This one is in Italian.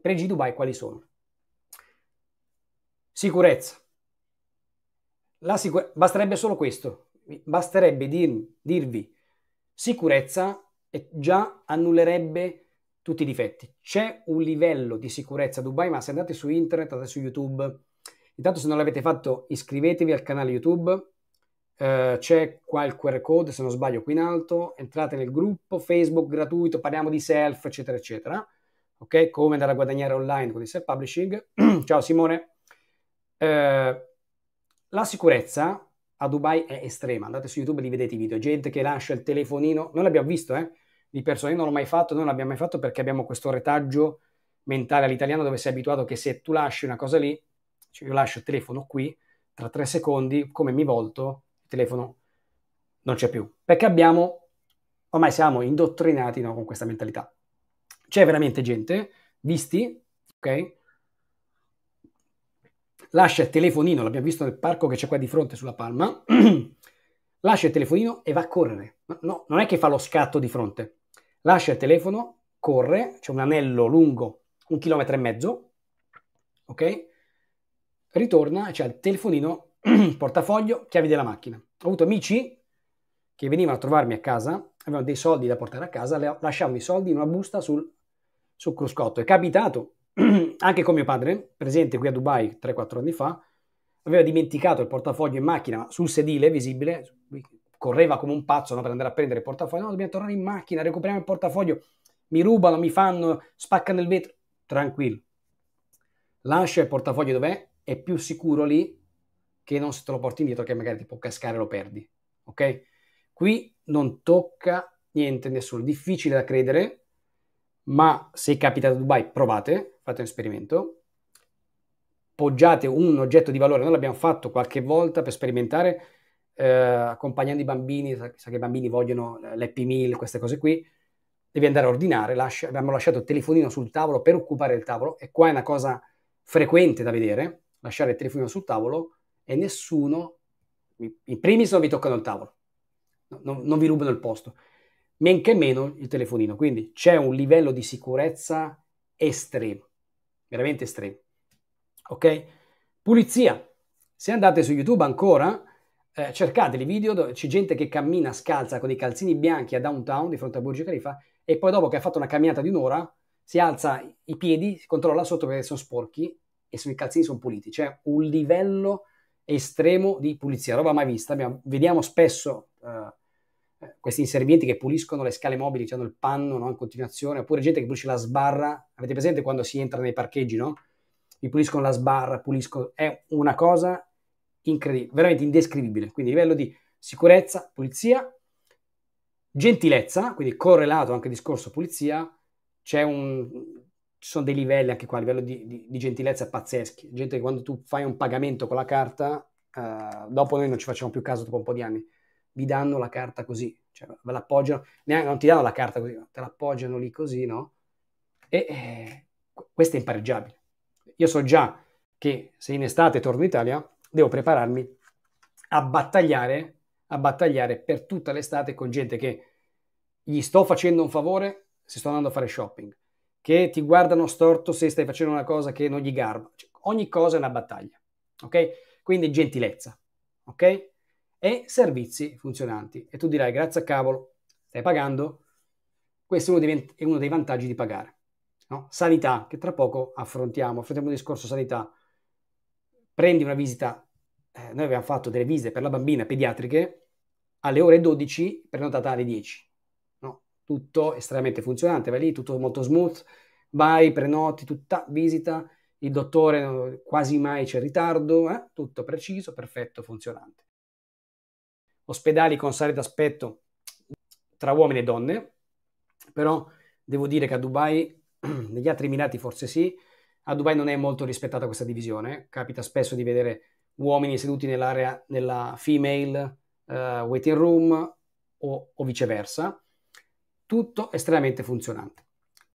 Pregi Dubai quali sono? Sicurezza. Sicure... basterebbe solo questo. Basterebbe dir... dirvi sicurezza e già annullerebbe tutti i difetti. C'è un livello di sicurezza a Dubai, ma se andate su internet, andate su YouTube, intanto se non l'avete fatto iscrivetevi al canale YouTube, eh, c'è qua il QR code se non sbaglio qui in alto, entrate nel gruppo Facebook gratuito, parliamo di self, eccetera, eccetera ok? Come andare a guadagnare online con il self-publishing. Ciao Simone. Eh, la sicurezza a Dubai è estrema. Andate su YouTube e li vedete i video. Gente che lascia il telefonino, non l'abbiamo visto, eh? Di persone, io non l'ho mai fatto, non l'abbiamo mai fatto perché abbiamo questo retaggio mentale all'italiano dove sei abituato che se tu lasci una cosa lì, cioè io lascio il telefono qui, tra tre secondi, come mi volto, il telefono non c'è più. Perché abbiamo, ormai siamo indottrinati no, con questa mentalità c'è veramente gente, visti, ok? Lascia il telefonino, l'abbiamo visto nel parco che c'è qua di fronte sulla palma, lascia il telefonino e va a correre. No, non è che fa lo scatto di fronte, lascia il telefono, corre, c'è un anello lungo un chilometro e mezzo, ok? Ritorna, c'è il telefonino, portafoglio, chiavi della macchina. Ho avuto amici che venivano a trovarmi a casa, avevano dei soldi da portare a casa, lasciavano i soldi in una busta sul su cruscotto. È capitato anche con mio padre, presente qui a Dubai 3-4 anni fa, aveva dimenticato il portafoglio in macchina sul sedile visibile, correva come un pazzo no, per andare a prendere il portafoglio, no, dobbiamo tornare in macchina, recuperiamo il portafoglio, mi rubano, mi fanno, spaccano il vetro, tranquillo. Lascia il portafoglio dov'è, è più sicuro lì che non se te lo porti indietro che magari ti può cascare e lo perdi, ok? Qui non tocca niente, nessuno, difficile da credere, ma se capitate a Dubai provate, fate un esperimento, poggiate un oggetto di valore, noi l'abbiamo fatto qualche volta per sperimentare, eh, accompagnando i bambini, sa, sa, che i bambini vogliono l'happy meal, queste cose qui, devi andare a ordinare, lascia, abbiamo lasciato il telefonino sul tavolo per occupare il tavolo e qua è una cosa frequente da vedere, lasciare il telefonino sul tavolo e nessuno, in primis non vi toccano il tavolo, non, non vi rubano il posto, men che meno il telefonino. Quindi c'è un livello di sicurezza estremo, veramente estremo. Ok? Pulizia. Se andate su YouTube ancora, eh, cercate i video dove c'è gente che cammina scalza con i calzini bianchi a downtown di fronte a Burj Khalifa e poi dopo che ha fatto una camminata di un'ora si alza i piedi, si controlla sotto perché sono sporchi e sono, i calzini sono puliti. C'è un livello estremo di pulizia, roba mai vista. Abbiamo, vediamo spesso... Eh, questi inservienti che puliscono le scale mobili, cioè hanno il panno no, in continuazione, oppure gente che pulisce la sbarra. Avete presente quando si entra nei parcheggi, no? Vi puliscono la sbarra, puliscono... È una cosa incredibile, veramente indescrivibile. Quindi livello di sicurezza, pulizia, gentilezza, quindi correlato anche al discorso pulizia, c'è un... Ci sono dei livelli anche qua, a livello di, di, di gentilezza pazzeschi. Gente che quando tu fai un pagamento con la carta, eh, dopo noi non ci facciamo più caso dopo un po' di anni vi danno la carta così, cioè ve l'appoggiano, neanche, non ti danno la carta così, te l'appoggiano lì così, no? E eh, questo è impareggiabile. Io so già che se in estate torno in Italia devo prepararmi a battagliare, a battagliare per tutta l'estate con gente che gli sto facendo un favore se sto andando a fare shopping, che ti guardano storto se stai facendo una cosa che non gli garba. Cioè, ogni cosa è una battaglia, ok? Quindi gentilezza, ok? e servizi funzionanti. E tu dirai, grazie a cavolo, stai pagando? Questo è uno dei, è uno dei vantaggi di pagare. No? Sanità, che tra poco affrontiamo, affrontiamo il discorso sanità. Prendi una visita, eh, noi abbiamo fatto delle visite per la bambina pediatriche alle ore 12, prenotata alle 10. No? Tutto estremamente funzionante, vai lì, tutto molto smooth, vai, prenoti, tutta visita, il dottore quasi mai c'è ritardo, eh? tutto preciso, perfetto, funzionante ospedali con sale d'aspetto tra uomini e donne, però devo dire che a Dubai, negli altri Emirati forse sì, a Dubai non è molto rispettata questa divisione, capita spesso di vedere uomini seduti nell'area, nella female uh, waiting room o, o viceversa, tutto estremamente funzionante.